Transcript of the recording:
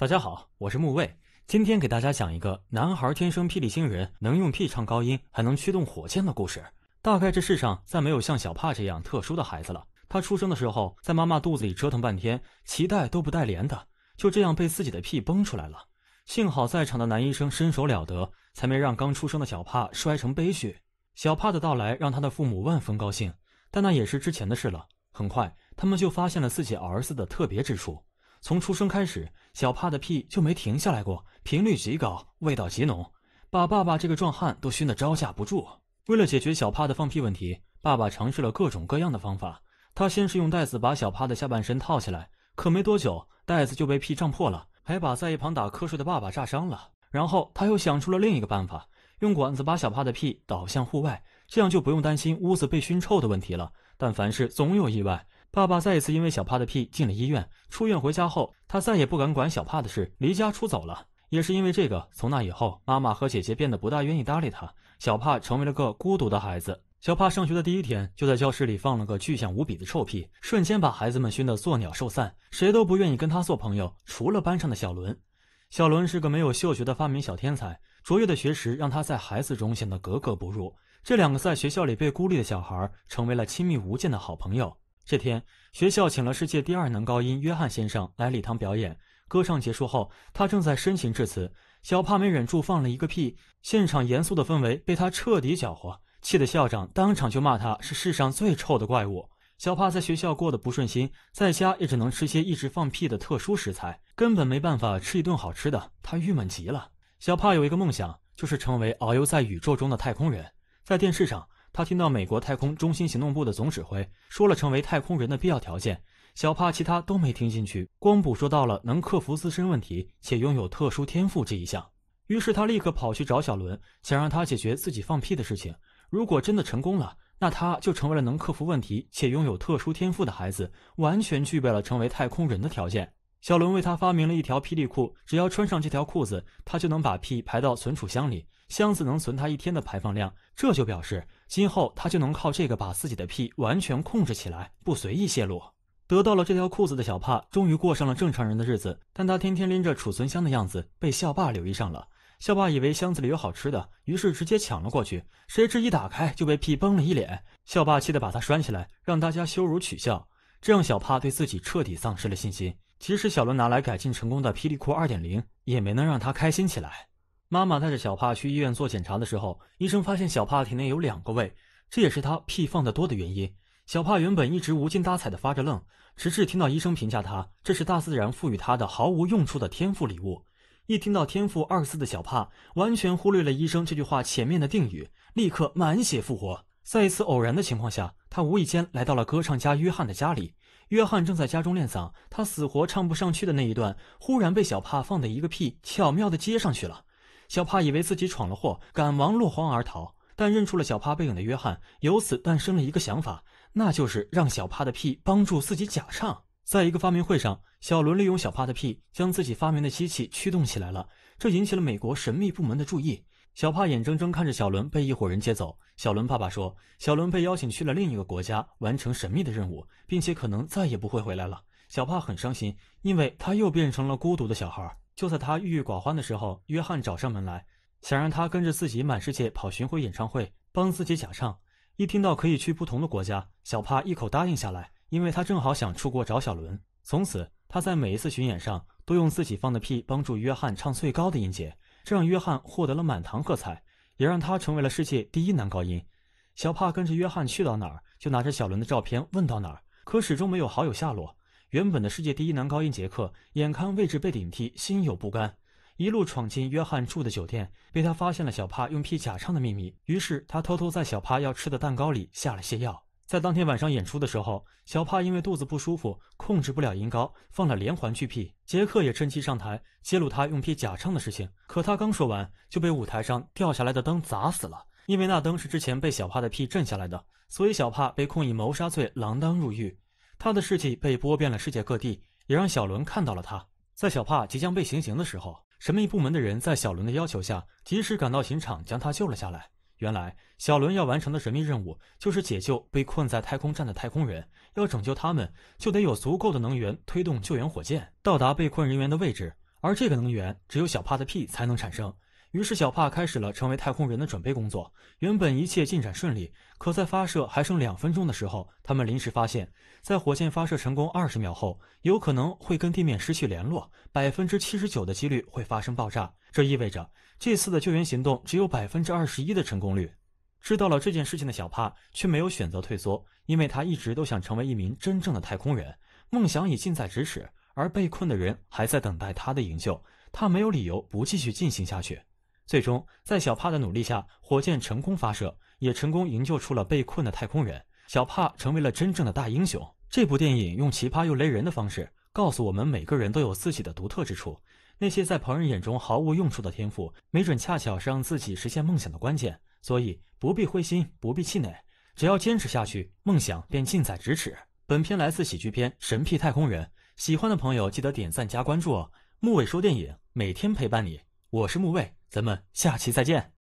大家好，我是木卫，今天给大家讲一个男孩天生霹雳星人，能用屁唱高音，还能驱动火箭的故事。大概这世上再没有像小帕这样特殊的孩子了。他出生的时候，在妈妈肚子里折腾半天，脐带都不带连的，就这样被自己的屁崩出来了。幸好在场的男医生身手了得，才没让刚出生的小帕摔成悲剧。小帕的到来让他的父母万分高兴，但那也是之前的事了。很快，他们就发现了自己儿子的特别之处。从出生开始，小帕的屁就没停下来过，频率极高，味道极浓，把爸爸这个壮汉都熏得招架不住。为了解决小帕的放屁问题，爸爸尝试了各种各样的方法。他先是用袋子把小帕的下半身套起来，可没多久袋子就被屁胀破了，还把在一旁打瞌睡的爸爸炸伤了。然后他又想出了另一个办法，用管子把小帕的屁导向户外，这样就不用担心屋子被熏臭的问题了。但凡事总有意外。爸爸再一次因为小帕的屁进了医院。出院回家后，他再也不敢管小帕的事，离家出走了。也是因为这个，从那以后，妈妈和姐姐变得不大愿意搭理他。小帕成为了个孤独的孩子。小帕上学的第一天，就在教室里放了个巨响无比的臭屁，瞬间把孩子们熏得作鸟兽散，谁都不愿意跟他做朋友。除了班上的小伦，小伦是个没有嗅觉的发明小天才，卓越的学识让他在孩子中显得格格不入。这两个在学校里被孤立的小孩，成为了亲密无间的好朋友。这天，学校请了世界第二能高音约翰先生来礼堂表演。歌唱结束后，他正在深情致辞。小帕没忍住放了一个屁，现场严肃的氛围被他彻底搅和，气得校长当场就骂他是世上最臭的怪物。小帕在学校过得不顺心，在家也只能吃些一直放屁的特殊食材，根本没办法吃一顿好吃的。他郁闷极了。小帕有一个梦想，就是成为遨游在宇宙中的太空人。在电视上。他听到美国太空中心行动部的总指挥说了成为太空人的必要条件，小帕其他都没听进去。光捕说到了能克服自身问题且拥有特殊天赋这一项，于是他立刻跑去找小伦，想让他解决自己放屁的事情。如果真的成功了，那他就成为了能克服问题且拥有特殊天赋的孩子，完全具备了成为太空人的条件。小伦为他发明了一条霹雳裤，只要穿上这条裤子，他就能把屁排到存储箱里。箱子能存他一天的排放量，这就表示今后他就能靠这个把自己的屁完全控制起来，不随意泄露。得到了这条裤子的小帕，终于过上了正常人的日子。但他天天拎着储存箱的样子，被校霸留意上了。校霸以为箱子里有好吃的，于是直接抢了过去。谁知一打开就被屁崩了一脸，校霸气得把他拴起来，让大家羞辱取笑。这让小帕对自己彻底丧失了信心。即使小伦拿来改进成功的霹雳裤二点零，也没能让他开心起来。妈妈带着小帕去医院做检查的时候，医生发现小帕体内有两个胃，这也是他屁放得多的原因。小帕原本一直无精打采的发着愣，直至听到医生评价他这是大自然赋予他的毫无用处的天赋礼物。一听到“天赋”二字的小帕，完全忽略了医生这句话前面的定语，立刻满血复活。在一次偶然的情况下，他无意间来到了歌唱家约翰的家里，约翰正在家中练嗓，他死活唱不上去的那一段，忽然被小帕放的一个屁巧妙的接上去了。小帕以为自己闯了祸，赶忙落荒而逃。但认出了小帕背影的约翰，由此诞生了一个想法，那就是让小帕的屁帮助自己假唱。在一个发明会上，小伦利用小帕的屁将自己发明的机器驱动起来了，这引起了美国神秘部门的注意。小帕眼睁睁看着小伦被一伙人接走。小伦爸爸说，小伦被邀请去了另一个国家，完成神秘的任务，并且可能再也不会回来了。小帕很伤心，因为他又变成了孤独的小孩。就在他郁郁寡欢的时候，约翰找上门来，想让他跟着自己满世界跑巡回演唱会，帮自己假唱。一听到可以去不同的国家，小帕一口答应下来，因为他正好想出国找小伦。从此，他在每一次巡演上都用自己放的屁帮助约翰唱最高的音节，这让约翰获得了满堂喝彩，也让他成为了世界第一男高音。小帕跟着约翰去到哪儿，就拿着小伦的照片问到哪儿，可始终没有好友下落。原本的世界第一男高音杰克，眼看位置被顶替，心有不甘，一路闯进约翰住的酒店，被他发现了小帕用屁假唱的秘密。于是他偷偷在小帕要吃的蛋糕里下了泻药。在当天晚上演出的时候，小帕因为肚子不舒服，控制不了音高，放了连环巨屁。杰克也趁机上台揭露他用屁假唱的事情。可他刚说完，就被舞台上掉下来的灯砸死了。因为那灯是之前被小帕的屁震下来的，所以小帕被控以谋杀罪，锒铛入狱。他的事迹被播遍了世界各地，也让小伦看到了他。在小帕即将被行刑的时候，神秘部门的人在小伦的要求下，及时赶到刑场将他救了下来。原来，小伦要完成的神秘任务就是解救被困在太空站的太空人。要拯救他们，就得有足够的能源推动救援火箭到达被困人员的位置，而这个能源只有小帕的屁才能产生。于是，小帕开始了成为太空人的准备工作。原本一切进展顺利，可在发射还剩两分钟的时候，他们临时发现，在火箭发射成功二十秒后，有可能会跟地面失去联络，百分之七十九的几率会发生爆炸。这意味着这次的救援行动只有百分之二十一的成功率。知道了这件事情的小帕却没有选择退缩，因为他一直都想成为一名真正的太空人，梦想已近在咫尺，而被困的人还在等待他的营救，他没有理由不继续进行下去。最终，在小帕的努力下，火箭成功发射，也成功营救出了被困的太空人。小帕成为了真正的大英雄。这部电影用奇葩又雷人的方式告诉我们：每个人都有自己的独特之处，那些在旁人眼中毫无用处的天赋，没准恰巧是让自己实现梦想的关键。所以不必灰心，不必气馁，只要坚持下去，梦想便近在咫尺。本片来自喜剧片《神屁太空人》，喜欢的朋友记得点赞加关注哦。木尾说电影，每天陪伴你。我是木卫，咱们下期再见。